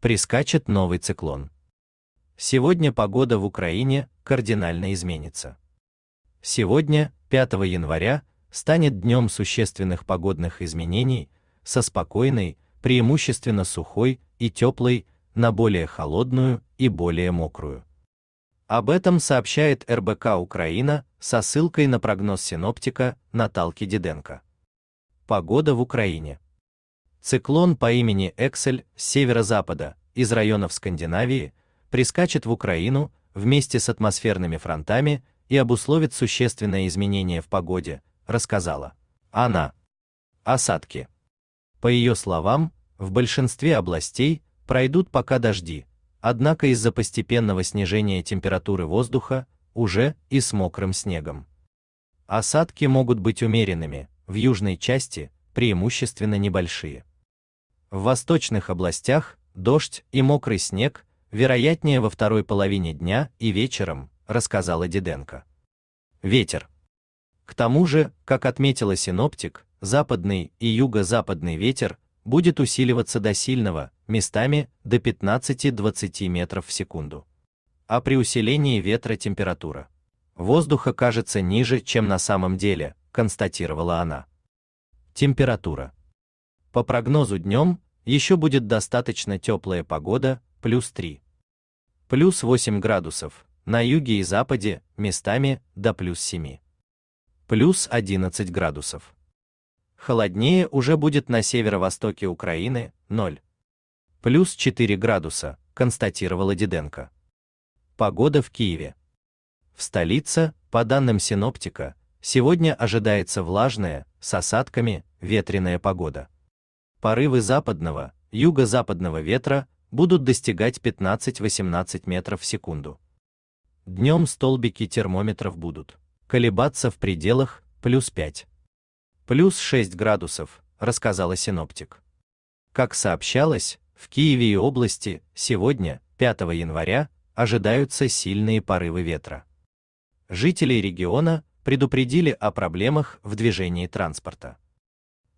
прискачет новый циклон. Сегодня погода в Украине кардинально изменится. Сегодня, 5 января, станет днем существенных погодных изменений, со спокойной, преимущественно сухой и теплой, на более холодную и более мокрую. Об этом сообщает РБК Украина со ссылкой на прогноз синоптика Наталки Диденко. Погода в Украине. Циклон по имени Эксель с северо-запада, из районов Скандинавии, прискачет в Украину вместе с атмосферными фронтами и обусловит существенное изменение в погоде, рассказала она. Осадки. По ее словам, в большинстве областей пройдут пока дожди, однако из-за постепенного снижения температуры воздуха уже и с мокрым снегом. Осадки могут быть умеренными, в южной части преимущественно небольшие. В восточных областях дождь и мокрый снег, вероятнее во второй половине дня и вечером, рассказала Диденко. Ветер. К тому же, как отметила синоптик, западный и юго-западный ветер будет усиливаться до сильного, местами до 15-20 метров в секунду. А при усилении ветра температура воздуха кажется ниже, чем на самом деле, констатировала она. Температура. По прогнозу днем еще будет достаточно теплая погода, плюс 3. Плюс 8 градусов, на юге и западе, местами до плюс 7. Плюс 11 градусов. Холоднее уже будет на северо-востоке Украины, 0. Плюс 4 градуса, констатировала Диденко. Погода в Киеве. В столице, по данным синоптика, сегодня ожидается влажная, с осадками, ветреная погода порывы западного, юго-западного ветра будут достигать 15-18 метров в секунду. Днем столбики термометров будут колебаться в пределах плюс 5. Плюс 6 градусов, рассказала синоптик. Как сообщалось, в Киеве и области сегодня, 5 января, ожидаются сильные порывы ветра. Жителей региона предупредили о проблемах в движении транспорта.